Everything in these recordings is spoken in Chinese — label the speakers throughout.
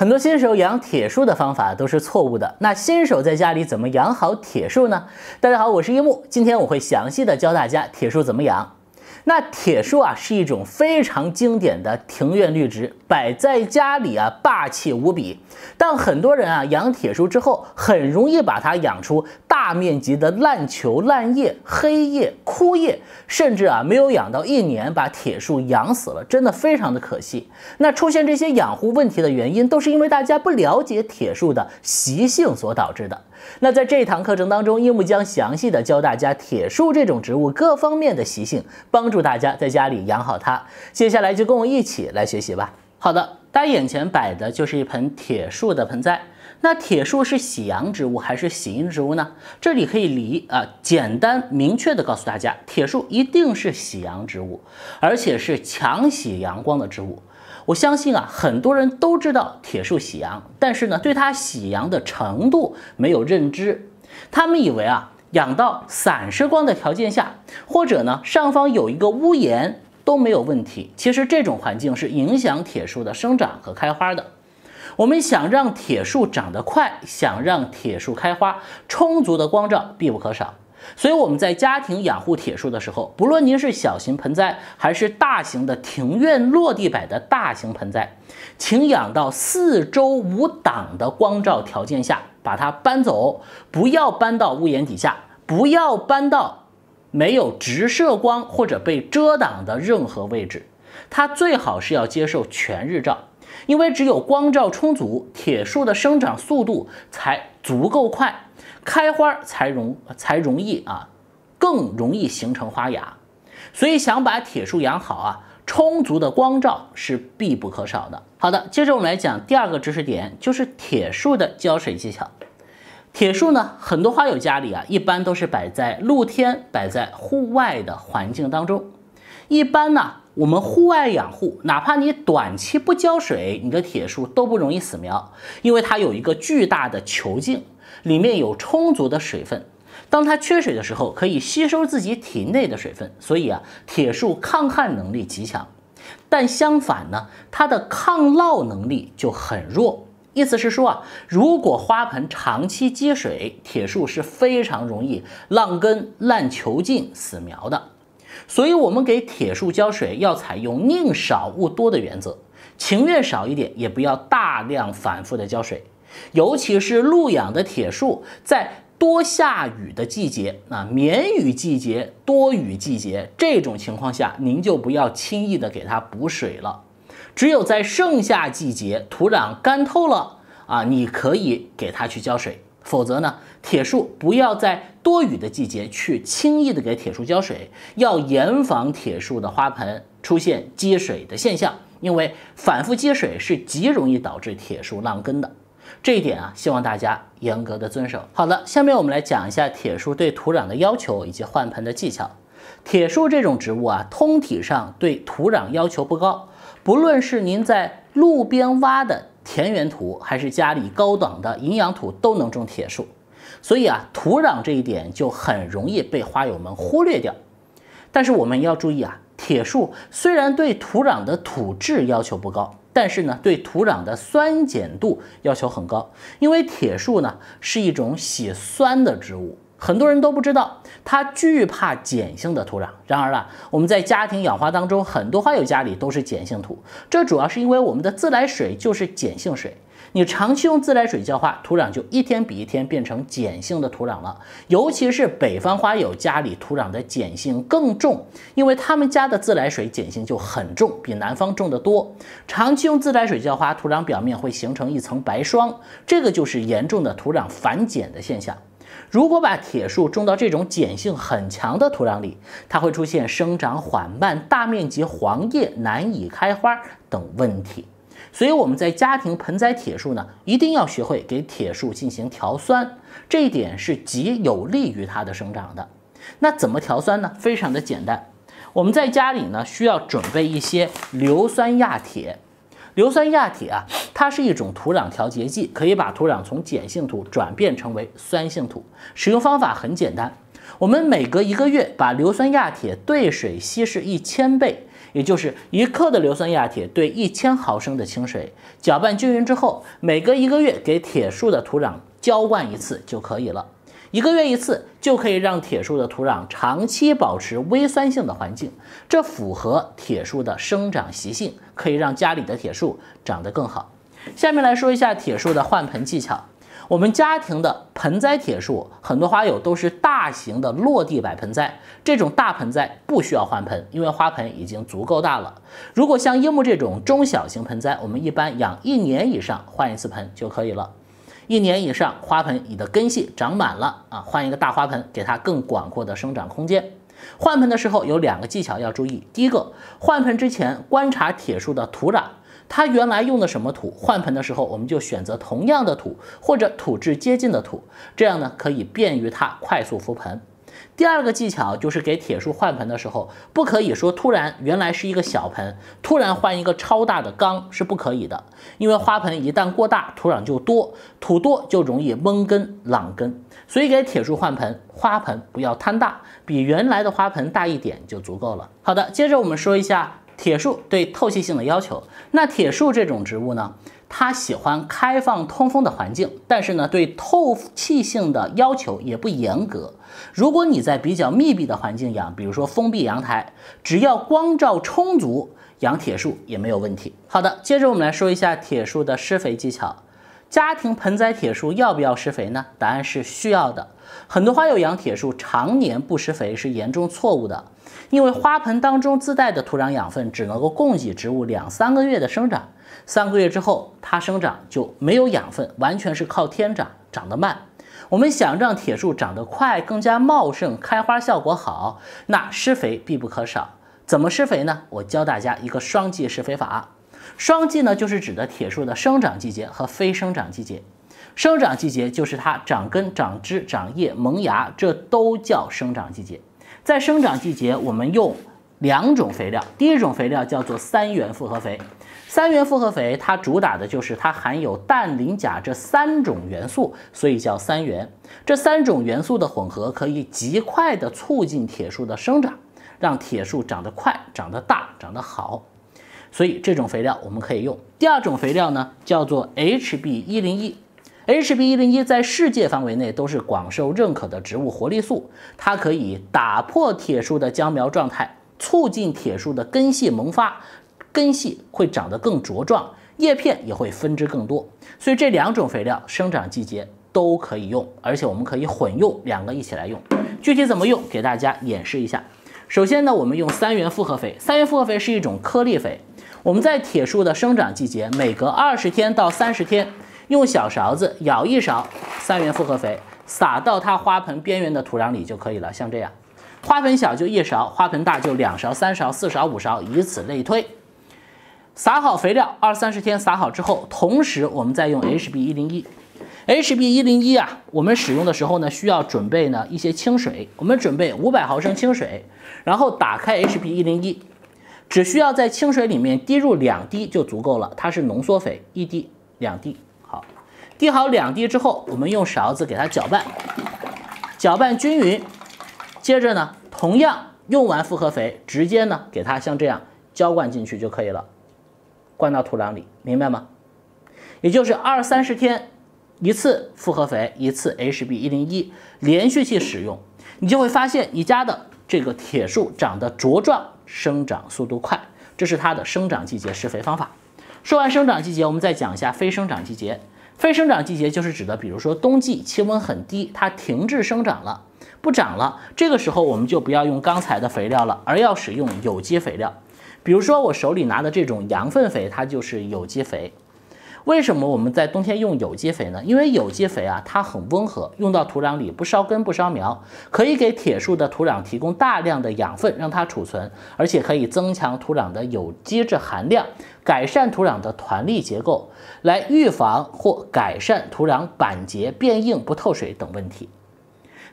Speaker 1: 很多新手养铁树的方法都是错误的。那新手在家里怎么养好铁树呢？大家好，我是一木，今天我会详细的教大家铁树怎么养。那铁树啊是一种非常经典的庭院绿植，摆在家里啊霸气无比。但很多人啊养铁树之后，很容易把它养出大面积的烂球、烂叶、黑叶、枯叶，甚至啊没有养到一年把铁树养死了，真的非常的可惜。那出现这些养护问题的原因，都是因为大家不了解铁树的习性所导致的。那在这一堂课程当中，樱木将详细的教大家铁树这种植物各方面的习性，帮助大家在家里养好它。接下来就跟我一起来学习吧。好的，大家眼前摆的就是一盆铁树的盆栽。那铁树是喜阳植物还是喜阴植物呢？这里可以理啊，简单明确的告诉大家，铁树一定是喜阳植物，而且是强喜阳光的植物。我相信啊，很多人都知道铁树喜阳，但是呢，对它喜阳的程度没有认知，他们以为啊。养到散射光的条件下，或者呢，上方有一个屋檐都没有问题。其实这种环境是影响铁树的生长和开花的。我们想让铁树长得快，想让铁树开花，充足的光照必不可少。所以我们在家庭养护铁树的时候，不论您是小型盆栽，还是大型的庭院落地摆的大型盆栽，请养到四周无挡的光照条件下。把它搬走，不要搬到屋檐底下，不要搬到没有直射光或者被遮挡的任何位置。它最好是要接受全日照，因为只有光照充足，铁树的生长速度才足够快，开花才容才容易啊，更容易形成花芽。所以想把铁树养好啊。充足的光照是必不可少的。好的，接着我们来讲第二个知识点，就是铁树的浇水技巧。铁树呢，很多花友家里啊，一般都是摆在露天、摆在户外的环境当中。一般呢，我们户外养护，哪怕你短期不浇水，你的铁树都不容易死苗，因为它有一个巨大的球茎，里面有充足的水分。当它缺水的时候，可以吸收自己体内的水分，所以啊，铁树抗旱能力极强。但相反呢，它的抗涝能力就很弱。意思是说啊，如果花盆长期积水，铁树是非常容易烂根、烂球茎、死苗的。所以，我们给铁树浇水要采用宁少勿多的原则，情愿少一点，也不要大量反复的浇水。尤其是露养的铁树，在多下雨的季节，啊，绵雨季节、多雨季节，这种情况下，您就不要轻易的给它补水了。只有在盛夏季节，土壤干透了啊，你可以给它去浇水。否则呢，铁树不要在多雨的季节去轻易的给铁树浇水，要严防铁树的花盆出现积水的现象，因为反复积水是极容易导致铁树烂根的。这一点啊，希望大家严格的遵守。好了，下面我们来讲一下铁树对土壤的要求以及换盆的技巧。铁树这种植物啊，通体上对土壤要求不高，不论是您在路边挖的田园土，还是家里高档的营养土，都能种铁树。所以啊，土壤这一点就很容易被花友们忽略掉。但是我们要注意啊，铁树虽然对土壤的土质要求不高。但是呢，对土壤的酸碱度要求很高，因为铁树呢是一种喜酸的植物，很多人都不知道它惧怕碱性的土壤。然而啊，我们在家庭养花当中，很多花友家里都是碱性土，这主要是因为我们的自来水就是碱性水。你长期用自来水浇花，土壤就一天比一天变成碱性的土壤了。尤其是北方花友家里土壤的碱性更重，因为他们家的自来水碱性就很重，比南方重得多。长期用自来水浇花，土壤表面会形成一层白霜，这个就是严重的土壤反碱的现象。如果把铁树种到这种碱性很强的土壤里，它会出现生长缓慢、大面积黄叶、难以开花等问题。所以我们在家庭盆栽铁树呢，一定要学会给铁树进行调酸，这一点是极有利于它的生长的。那怎么调酸呢？非常的简单，我们在家里呢需要准备一些硫酸亚铁。硫酸亚铁啊，它是一种土壤调节剂，可以把土壤从碱性土转变成为酸性土。使用方法很简单，我们每隔一个月把硫酸亚铁兑水稀释一千倍。也就是一克的硫酸亚铁兑一千毫升的清水，搅拌均匀之后，每隔一个月给铁树的土壤浇灌一次就可以了。一个月一次就可以让铁树的土壤长期保持微酸性的环境，这符合铁树的生长习性，可以让家里的铁树长得更好。下面来说一下铁树的换盆技巧。我们家庭的盆栽铁树，很多花友都是大型的落地摆盆栽，这种大盆栽不需要换盆，因为花盆已经足够大了。如果像樱木这种中小型盆栽，我们一般养一年以上换一次盆就可以了。一年以上，花盆你的根系长满了啊，换一个大花盆，给它更广阔的生长空间。换盆的时候有两个技巧要注意，第一个，换盆之前观察铁树的土壤。它原来用的什么土？换盆的时候，我们就选择同样的土或者土质接近的土，这样呢可以便于它快速服盆。第二个技巧就是给铁树换盆的时候，不可以说突然原来是一个小盆，突然换一个超大的缸是不可以的，因为花盆一旦过大，土壤就多，土多就容易闷根、烂根。所以给铁树换盆，花盆不要贪大，比原来的花盆大一点就足够了。好的，接着我们说一下。铁树对透气性的要求，那铁树这种植物呢，它喜欢开放通风的环境，但是呢，对透气性的要求也不严格。如果你在比较密闭的环境养，比如说封闭阳台，只要光照充足，养铁树也没有问题。好的，接着我们来说一下铁树的施肥技巧。家庭盆栽铁树要不要施肥呢？答案是需要的。很多花友养铁树常年不施肥是严重错误的。因为花盆当中自带的土壤养分只能够供给植物两三个月的生长，三个月之后它生长就没有养分，完全是靠天长，长得慢。我们想让铁树长得快、更加茂盛、开花效果好，那施肥必不可少。怎么施肥呢？我教大家一个双季施肥法。双季呢，就是指的铁树的生长季节和非生长季节。生长季节就是它长根、长枝、长叶、萌芽，这都叫生长季节。在生长季节，我们用两种肥料。第一种肥料叫做三元复合肥。三元复合肥它主打的就是它含有氮、磷、钾这三种元素，所以叫三元。这三种元素的混合可以极快的促进铁树的生长，让铁树长得快、长得大、长得好。所以这种肥料我们可以用。第二种肥料呢，叫做 H B 一零一。H B 一零一在世界范围内都是广受认可的植物活力素，它可以打破铁树的僵苗状态，促进铁树的根系萌发，根系会长得更茁壮，叶片也会分支更多。所以这两种肥料生长季节都可以用，而且我们可以混用两个一起来用。具体怎么用，给大家演示一下。首先呢，我们用三元复合肥。三元复合肥是一种颗粒肥，我们在铁树的生长季节，每隔二十天到三十天。用小勺子舀一勺三元复合肥，撒到它花盆边缘的土壤里就可以了。像这样，花盆小就一勺，花盆大就两勺、三勺、四勺、五勺，以此类推。撒好肥料二三十天撒好之后，同时我们再用 HB 一零一，HB 一零一啊，我们使用的时候呢，需要准备呢一些清水。我们准备五百毫升清水，然后打开 HB 一零一，只需要在清水里面滴入两滴就足够了。它是浓缩肥，一滴、两滴。滴好两滴之后，我们用勺子给它搅拌，搅拌均匀。接着呢，同样用完复合肥，直接呢给它像这样浇灌进去就可以了，灌到土壤里，明白吗？也就是二三十天一次复合肥，一次 HB 一零一，连续去使用，你就会发现你家的这个铁树长得茁壮，生长速度快。这是它的生长季节施肥方法。说完生长季节，我们再讲一下非生长季节。非生长季节就是指的，比如说冬季，气温很低，它停滞生长了，不长了。这个时候我们就不要用刚才的肥料了，而要使用有机肥料。比如说我手里拿的这种羊粪肥，它就是有机肥。为什么我们在冬天用有机肥呢？因为有机肥啊，它很温和，用到土壤里不烧根不烧苗，可以给铁树的土壤提供大量的养分，让它储存，而且可以增强土壤的有机质含量，改善土壤的团粒结构，来预防或改善土壤板结变硬不透水等问题。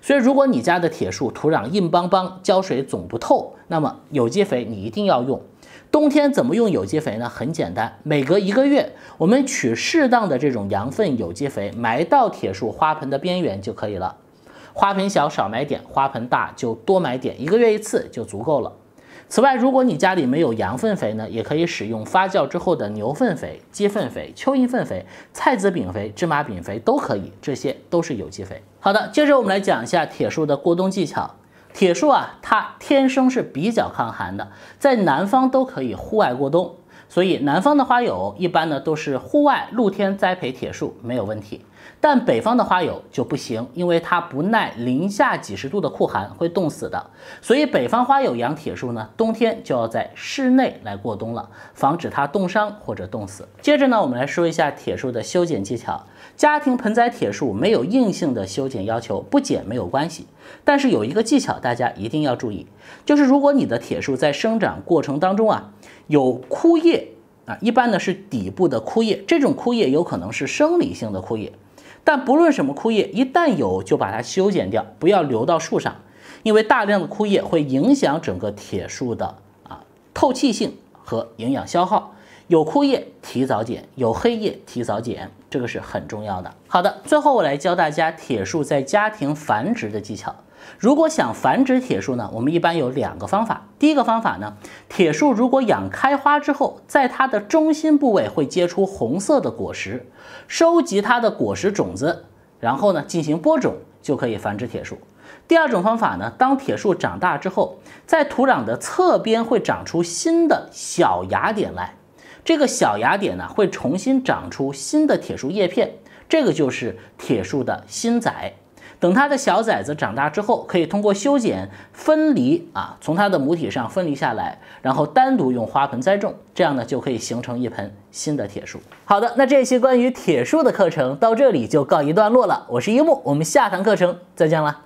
Speaker 1: 所以，如果你家的铁树土壤硬邦邦，浇水总不透，那么有机肥你一定要用。冬天怎么用有机肥呢？很简单，每隔一个月，我们取适当的这种羊粪有机肥，埋到铁树花盆的边缘就可以了。花盆小少买点，花盆大就多买点，一个月一次就足够了。此外，如果你家里没有羊粪肥呢，也可以使用发酵之后的牛粪肥、鸡粪肥、蚯蚓粪肥、菜籽饼肥、芝麻饼肥都可以，这些都是有机肥。好的，接着我们来讲一下铁树的过冬技巧。铁树啊，它天生是比较抗寒的，在南方都可以户外过冬，所以南方的花友一般呢都是户外露天栽培铁树没有问题。但北方的花友就不行，因为它不耐零下几十度的酷寒，会冻死的。所以北方花友养铁树呢，冬天就要在室内来过冬了，防止它冻伤或者冻死。接着呢，我们来说一下铁树的修剪技巧。家庭盆栽铁树没有硬性的修剪要求，不剪没有关系。但是有一个技巧，大家一定要注意，就是如果你的铁树在生长过程当中啊，有枯叶啊，一般呢是底部的枯叶，这种枯叶有可能是生理性的枯叶。但不论什么枯叶，一旦有就把它修剪掉，不要留到树上，因为大量的枯叶会影响整个铁树的啊透气性和营养消耗。有枯叶提早剪，有黑叶提早剪，这个是很重要的。好的，最后我来教大家铁树在家庭繁殖的技巧。如果想繁殖铁树呢，我们一般有两个方法。第一个方法呢，铁树如果养开花之后，在它的中心部位会结出红色的果实，收集它的果实种子，然后呢进行播种，就可以繁殖铁树。第二种方法呢，当铁树长大之后，在土壤的侧边会长出新的小芽点来，这个小芽点呢会重新长出新的铁树叶片，这个就是铁树的新仔。等它的小崽子长大之后，可以通过修剪分离啊，从它的母体上分离下来，然后单独用花盆栽种，这样呢就可以形成一盆新的铁树。好的，那这期关于铁树的课程到这里就告一段落了。我是一木，我们下堂课程再见了。